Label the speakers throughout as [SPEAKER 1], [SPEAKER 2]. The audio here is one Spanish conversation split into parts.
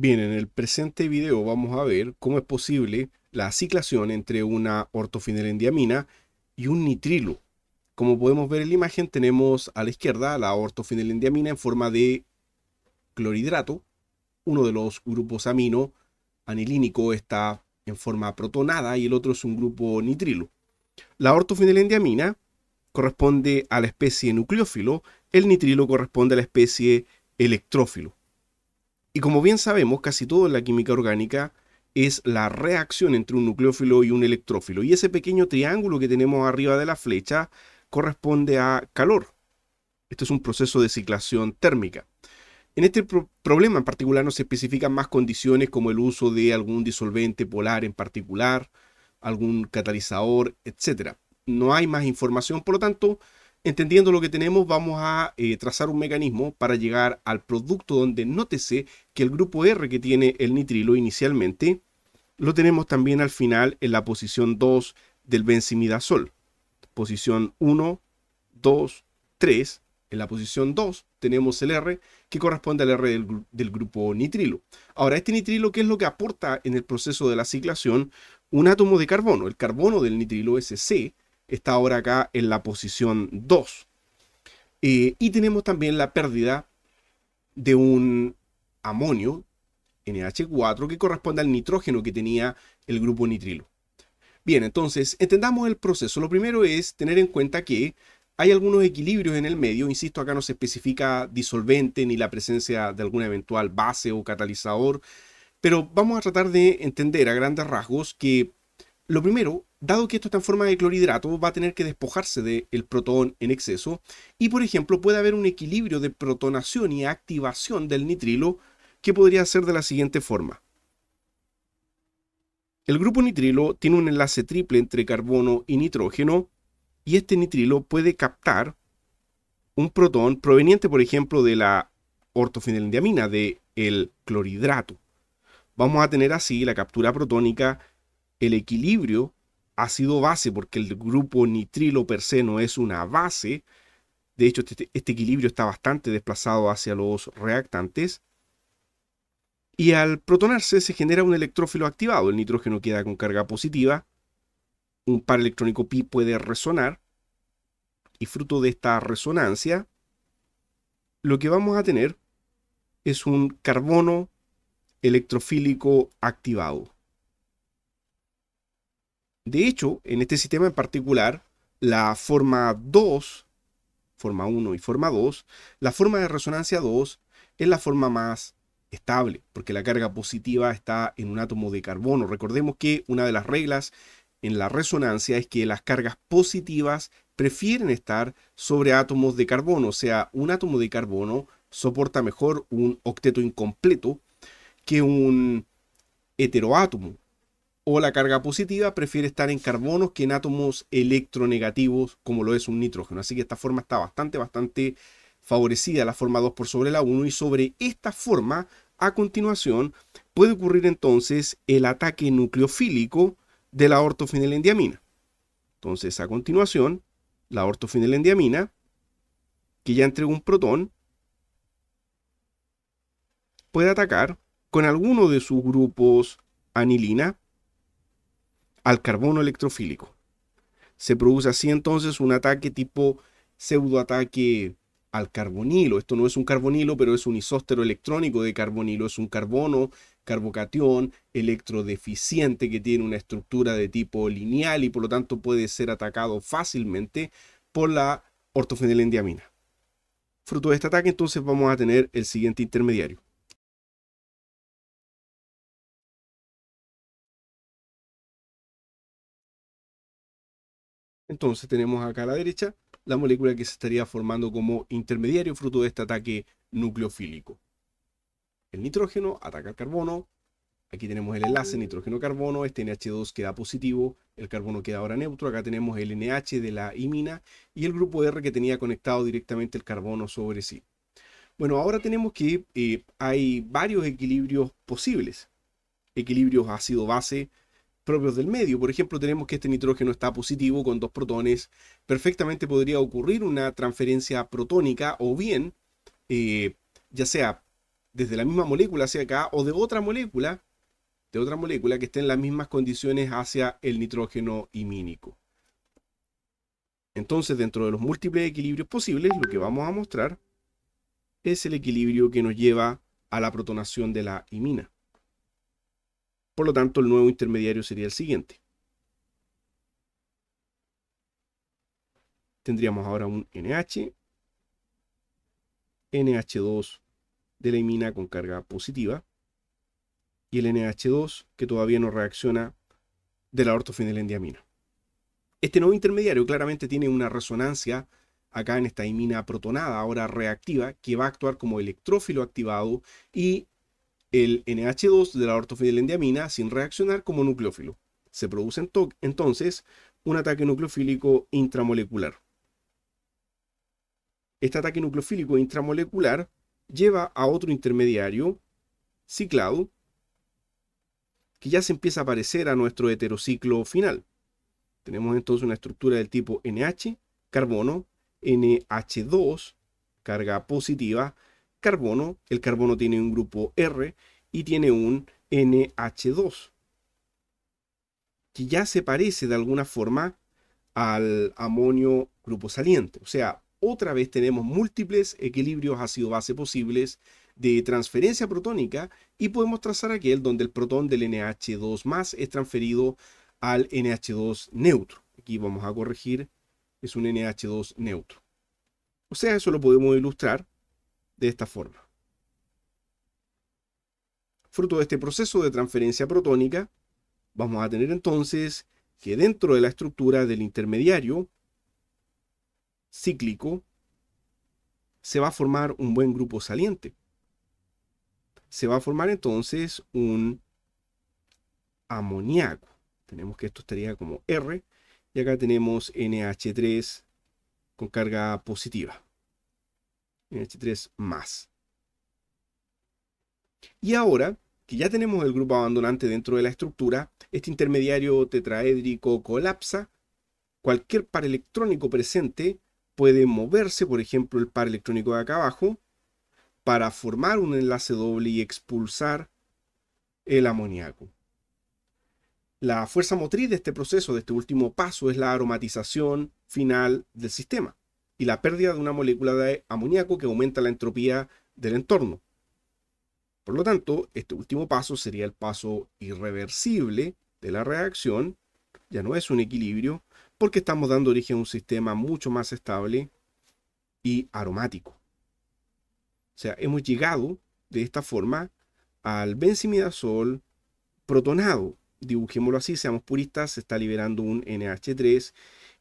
[SPEAKER 1] Bien, en el presente video vamos a ver cómo es posible la ciclación entre una ortofenilendiamina y un nitrilo. Como podemos ver en la imagen, tenemos a la izquierda la ortofenilendiamina en forma de clorhidrato, uno de los grupos amino anilínico está en forma protonada y el otro es un grupo nitrilo. La ortofenilendiamina corresponde a la especie nucleófilo, el nitrilo corresponde a la especie electrófilo. Y como bien sabemos, casi todo en la química orgánica es la reacción entre un nucleófilo y un electrófilo. Y ese pequeño triángulo que tenemos arriba de la flecha corresponde a calor. Este es un proceso de ciclación térmica. En este problema en particular no se especifican más condiciones como el uso de algún disolvente polar en particular, algún catalizador, etc. No hay más información, por lo tanto, Entendiendo lo que tenemos, vamos a eh, trazar un mecanismo para llegar al producto donde nótese que el grupo R que tiene el nitrilo inicialmente, lo tenemos también al final en la posición 2 del benzimidazol. Posición 1, 2, 3. En la posición 2 tenemos el R que corresponde al R del, grupo nitrilo. Ahora, este nitrilo, ¿qué es lo que aporta en el proceso de la ciclación? Un átomo de carbono. El carbono del nitrilo, es C, está ahora acá en la posición 2. Eh, y tenemos también la pérdida de un amonio, NH4, que corresponde al nitrógeno que tenía el grupo nitrilo. Bien, entonces, entendamos el proceso. Lo primero es tener en cuenta que hay algunos equilibrios en el medio, insisto, acá no se especifica disolvente ni la presencia de alguna eventual base o catalizador, pero vamos a tratar de entender a grandes rasgos que lo primero, dado que esto está en forma de clorhidrato, va a tener que despojarse del el protón en exceso y, por ejemplo, puede haber un equilibrio de protonación y activación del nitrilo que podría ser de la siguiente forma. El grupo nitrilo tiene un enlace triple entre carbono y nitrógeno y este nitrilo puede captar un protón proveniente, por ejemplo, de la de del clorhidrato. Vamos a tener así la captura protónica el equilibrio sido base, porque el grupo nitrilo per se no es una base. De hecho, este, este, equilibrio está bastante desplazado hacia los reactantes. Y al protonarse se genera un electrófilo activado. El nitrógeno queda con carga positiva. Un par electrónico pi puede resonar. Y fruto de esta resonancia, lo que vamos a tener es un carbono electrofílico activado. De hecho, en este sistema en particular, la forma 2, forma 1 y forma 2, la forma de resonancia 2 es la forma más estable, porque la carga positiva está en un átomo de carbono. Recordemos que una de las reglas en la resonancia es que las cargas positivas prefieren estar sobre átomos de carbono, o sea, un átomo de carbono soporta mejor un octeto incompleto que un heteroátomo o la carga positiva prefiere estar en carbonos que en átomos electronegativos como lo es un nitrógeno. Así que esta forma está bastante, bastante favorecida, la forma 2 por sobre la 1 y sobre esta forma, a continuación, puede ocurrir entonces el ataque nucleofílico de la ortofenilendiamina. Entonces, a continuación, la ortofenilendiamina, que ya entregó un protón, puede atacar con alguno de sus grupos anilina al carbono electrofílico. Se produce así entonces un ataque tipo pseudoataque al carbonilo. Esto no es un carbonilo, pero es un isóstero electrónico de carbonilo. Es un carbono, carbocatión, electrodeficiente que tiene una estructura de tipo lineal y por lo tanto puede ser atacado fácilmente por la ortofenilendiamina. Fruto de este ataque entonces vamos a tener el siguiente intermediario. Entonces tenemos acá a la derecha la molécula que se estaría formando como intermediario fruto de este ataque nucleofílico. El nitrógeno ataca al carbono. Aquí tenemos el enlace nitrógeno-carbono. Este NH2 queda positivo. El carbono queda ahora neutro. Acá tenemos el NH de la imina y el grupo R que tenía conectado directamente el carbono sobre sí. Bueno, ahora tenemos que eh, hay varios equilibrios posibles. Equilibrios ácido-base, propios del medio. Por ejemplo, tenemos que este nitrógeno está positivo con dos protones. Perfectamente podría ocurrir una transferencia protónica o bien, eh, ya sea desde la misma molécula hacia acá o de otra molécula, de otra molécula que esté en las mismas condiciones hacia el nitrógeno imínico. Entonces, dentro de los múltiples equilibrios posibles, lo que vamos a mostrar es el equilibrio que nos lleva a la protonación de la imina. Por lo tanto, el nuevo intermediario sería el siguiente. Tendríamos ahora un NH, NH2 de la imina con carga positiva y el NH2 que todavía no reacciona de la ortofenilendiamina. Este nuevo intermediario claramente tiene una resonancia acá en esta imina protonada, ahora reactiva, que va a actuar como electrófilo activado y el NH2 de la ortofidelendiamina sin reaccionar como nucleófilo. Se produce entonces un ataque nucleofílico intramolecular. Este ataque nucleofílico intramolecular lleva a otro intermediario, ciclado, que ya se empieza a parecer a nuestro heterociclo final. Tenemos entonces una estructura del tipo NH, carbono, NH2, carga positiva, carbono, el carbono tiene un grupo R y tiene un NH2, que ya se parece de alguna forma al amonio grupo saliente. O sea, otra vez tenemos múltiples equilibrios ácido-base posibles de transferencia protónica y podemos trazar aquel donde el protón del NH2 más es transferido al NH2 neutro. Aquí vamos a corregir, es un NH2 neutro. O sea, eso lo podemos ilustrar de esta forma. Fruto de este proceso de transferencia protónica, vamos a tener entonces que dentro de la estructura del intermediario cíclico se va a formar un buen grupo saliente. Se va a formar entonces un amoníaco. Tenemos que esto estaría como R y acá tenemos NH3 con carga positiva nh 3 más. Y ahora que ya tenemos el grupo abandonante dentro de la estructura, este intermediario tetraédrico colapsa, cualquier par electrónico presente puede moverse, por ejemplo el par electrónico de acá abajo, para formar un enlace doble y expulsar el amoníaco. La fuerza motriz de este proceso, de este último paso, es la aromatización final del sistema y la pérdida de una molécula de amoníaco que aumenta la entropía del entorno. Por lo tanto, este último paso sería el paso irreversible de la reacción, ya no es un equilibrio, porque estamos dando origen a un sistema mucho más estable y aromático. O sea, hemos llegado de esta forma al benzimidazol protonado. Dibujémoslo así, seamos puristas, se está liberando un NH3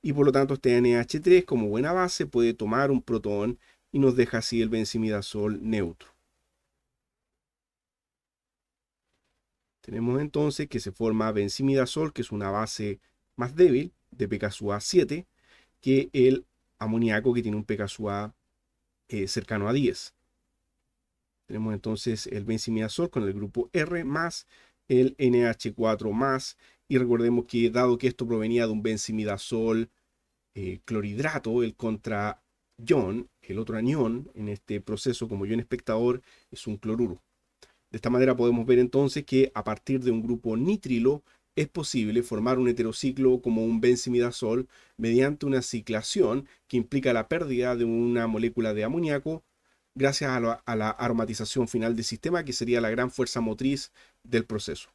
[SPEAKER 1] y por lo tanto este NH3 como buena base puede tomar un protón y nos deja así el benzimidazol neutro. Tenemos entonces que se forma benzimidazol, que es una base más débil de pKa 7, que el amoníaco que tiene un pKa eh, cercano a 10. Tenemos entonces el benzimidazol con el grupo R más el NH4 más y recordemos que dado que esto provenía de un benzimidazol eh, clorhidrato, el contra el otro anión, en este proceso como yo en espectador, es un cloruro. De esta manera podemos ver entonces que a partir de un grupo nitrilo es posible formar un heterociclo como un benzimidazol mediante una ciclación que implica la pérdida de una molécula de amoníaco gracias a la aromatización final del sistema que sería la gran fuerza motriz del proceso.